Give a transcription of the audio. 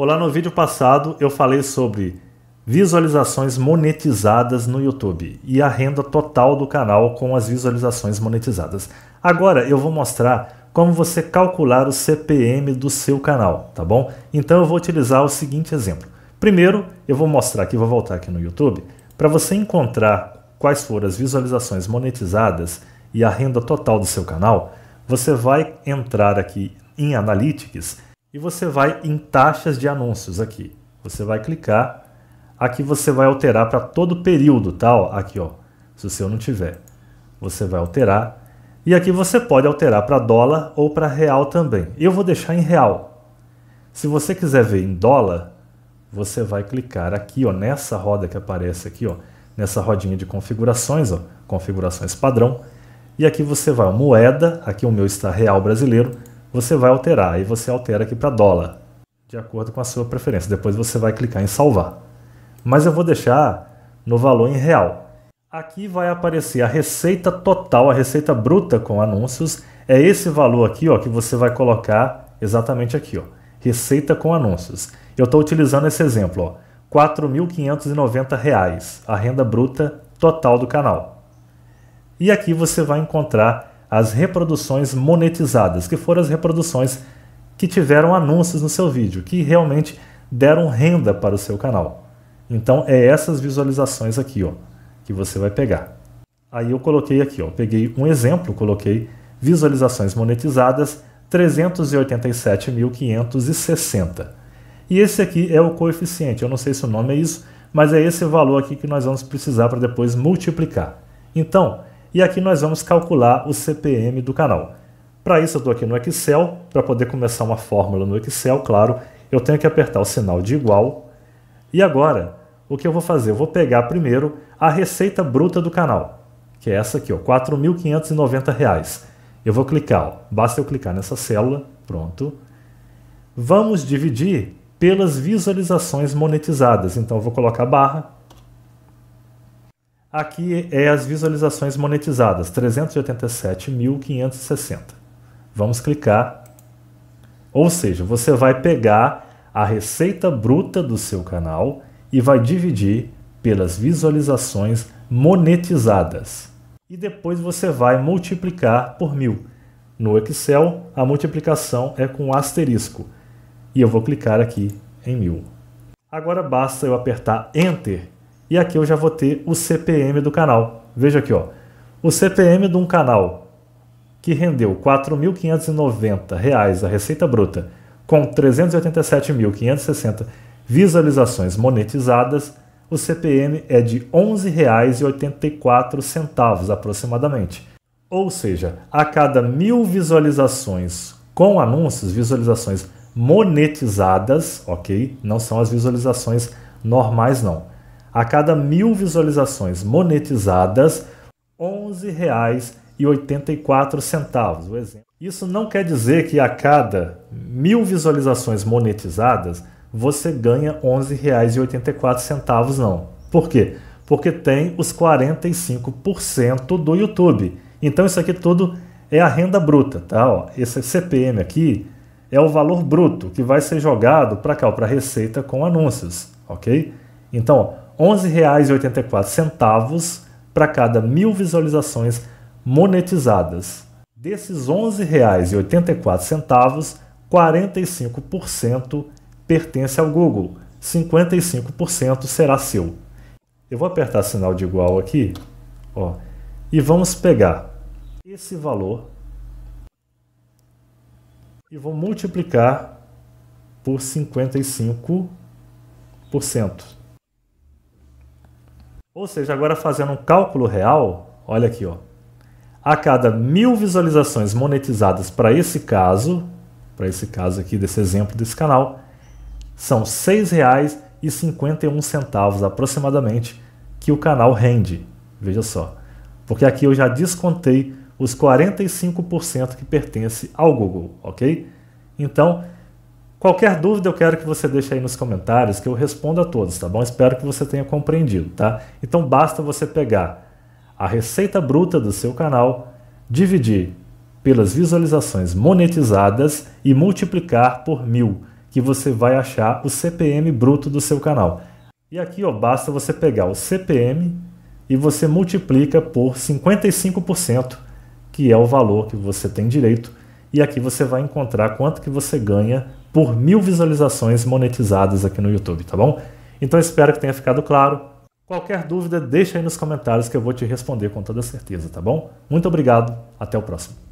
Olá, no vídeo passado eu falei sobre visualizações monetizadas no YouTube e a renda total do canal com as visualizações monetizadas. Agora eu vou mostrar como você calcular o CPM do seu canal, tá bom? Então eu vou utilizar o seguinte exemplo. Primeiro, eu vou mostrar aqui, vou voltar aqui no YouTube, para você encontrar quais foram as visualizações monetizadas e a renda total do seu canal, você vai entrar aqui em Analytics e você vai em taxas de anúncios aqui. Você vai clicar, aqui você vai alterar para todo período, tá? Ó, aqui, ó, se o seu não tiver. Você vai alterar e aqui você pode alterar para dólar ou para real também. Eu vou deixar em real. Se você quiser ver em dólar, você vai clicar aqui, ó, nessa roda que aparece aqui, ó, nessa rodinha de configurações, ó, configurações padrão. E aqui você vai, ó, moeda, aqui o meu está real brasileiro, você vai alterar e você altera aqui para dólar, de acordo com a sua preferência. Depois você vai clicar em salvar. Mas eu vou deixar no valor em real. Aqui vai aparecer a receita total, a receita bruta com anúncios. É esse valor aqui ó, que você vai colocar exatamente aqui. Ó, receita com anúncios. Eu estou utilizando esse exemplo. R$ reais, a renda bruta total do canal. E aqui você vai encontrar as reproduções monetizadas, que foram as reproduções que tiveram anúncios no seu vídeo, que realmente deram renda para o seu canal. Então é essas visualizações aqui, ó, que você vai pegar. Aí eu coloquei aqui, ó, peguei um exemplo, coloquei visualizações monetizadas 387.560. E esse aqui é o coeficiente, eu não sei se o nome é isso, mas é esse valor aqui que nós vamos precisar para depois multiplicar. Então, e aqui nós vamos calcular o CPM do canal. Para isso eu estou aqui no Excel, para poder começar uma fórmula no Excel, claro, eu tenho que apertar o sinal de igual. E agora, o que eu vou fazer? Eu vou pegar primeiro a receita bruta do canal, que é essa aqui, R$ 4.590. Eu vou clicar, ó, basta eu clicar nessa célula, pronto. Vamos dividir pelas visualizações monetizadas, então eu vou colocar barra Aqui é as visualizações monetizadas, 387.560. Vamos clicar. Ou seja, você vai pegar a receita bruta do seu canal e vai dividir pelas visualizações monetizadas. E depois você vai multiplicar por mil. No Excel, a multiplicação é com um asterisco. E eu vou clicar aqui em mil. Agora basta eu apertar Enter e aqui eu já vou ter o CPM do canal. Veja aqui, ó. O CPM de um canal que rendeu R$ 4.590 a receita bruta com 387.560 visualizações monetizadas, o CPM é de R$ 11,84 aproximadamente. Ou seja, a cada mil visualizações com anúncios, visualizações monetizadas, ok? Não são as visualizações normais, não. A cada mil visualizações monetizadas, R$ 11,84 o exemplo. Isso não quer dizer que a cada mil visualizações monetizadas você ganha R$ 11,84, não. Por quê? Porque tem os 45% do YouTube. Então isso aqui tudo é a renda bruta, tá? Ó, esse CPM aqui é o valor bruto que vai ser jogado para cá, para a receita com anúncios, ok? Então, ó, R$ 11,84 para cada mil visualizações monetizadas. Desses R$ 11,84, 45% pertence ao Google, 55% será seu. Eu vou apertar sinal de igual aqui, ó, e vamos pegar esse valor e vou multiplicar por 55%. Ou seja, agora fazendo um cálculo real, olha aqui, ó. A cada mil visualizações monetizadas para esse caso, para esse caso aqui, desse exemplo desse canal, são R$ 6,51 aproximadamente que o canal rende. Veja só. Porque aqui eu já descontei os 45% que pertence ao Google, ok? Então, Qualquer dúvida eu quero que você deixe aí nos comentários, que eu respondo a todos, tá bom? Espero que você tenha compreendido, tá? Então basta você pegar a receita bruta do seu canal, dividir pelas visualizações monetizadas e multiplicar por mil, que você vai achar o CPM bruto do seu canal. E aqui ó, basta você pegar o CPM e você multiplica por 55%, que é o valor que você tem direito, e aqui você vai encontrar quanto que você ganha por mil visualizações monetizadas aqui no YouTube, tá bom? Então espero que tenha ficado claro. Qualquer dúvida, deixa aí nos comentários que eu vou te responder com toda certeza, tá bom? Muito obrigado, até o próximo.